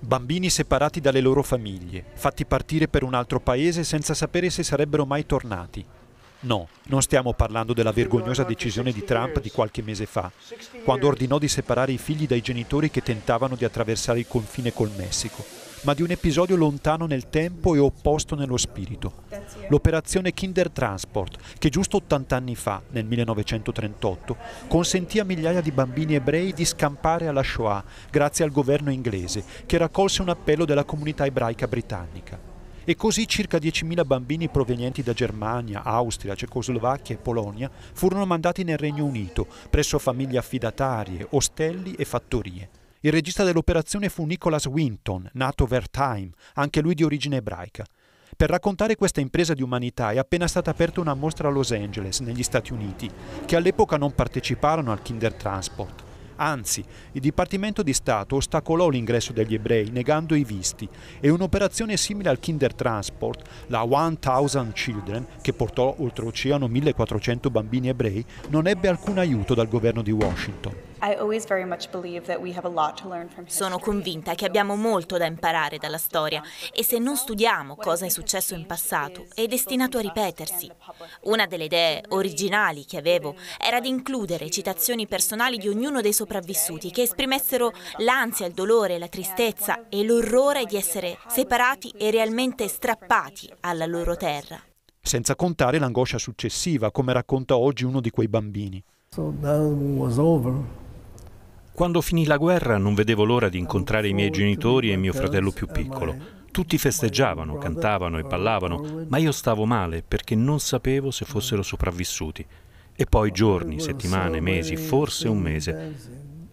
Bambini separati dalle loro famiglie, fatti partire per un altro paese senza sapere se sarebbero mai tornati. No, non stiamo parlando della vergognosa decisione di Trump di qualche mese fa, quando ordinò di separare i figli dai genitori che tentavano di attraversare il confine col Messico ma di un episodio lontano nel tempo e opposto nello spirito. L'operazione Kinder Transport, che giusto 80 anni fa, nel 1938, consentì a migliaia di bambini ebrei di scampare alla Shoah grazie al governo inglese, che raccolse un appello della comunità ebraica britannica. E così circa 10.000 bambini provenienti da Germania, Austria, Cecoslovacchia e Polonia furono mandati nel Regno Unito, presso famiglie affidatarie, ostelli e fattorie. Il regista dell'operazione fu Nicholas Winton, nato Wertheim, anche lui di origine ebraica. Per raccontare questa impresa di umanità è appena stata aperta una mostra a Los Angeles, negli Stati Uniti, che all'epoca non parteciparono al Kinder Transport. Anzi, il Dipartimento di Stato ostacolò l'ingresso degli ebrei negando i visti e un'operazione simile al Kinder Transport, la 1000 Children, che portò oltreoceano 1400 bambini ebrei, non ebbe alcun aiuto dal governo di Washington. Sono convinta che abbiamo molto da imparare dalla storia e se non studiamo cosa è successo in passato è destinato a ripetersi. Una delle idee originali che avevo era di includere citazioni personali di ognuno dei sopravvissuti che esprimessero l'ansia, il dolore, la tristezza e l'orrore di essere separati e realmente strappati alla loro terra. Senza contare l'angoscia successiva, come racconta oggi uno di quei bambini. So down was over. Quando finì la guerra non vedevo l'ora di incontrare i miei genitori e mio fratello più piccolo. Tutti festeggiavano, cantavano e ballavano, ma io stavo male perché non sapevo se fossero sopravvissuti. E poi giorni, settimane, mesi, forse un mese.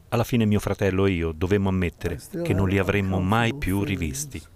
Alla fine mio fratello e io dovemmo ammettere che non li avremmo mai più rivisti.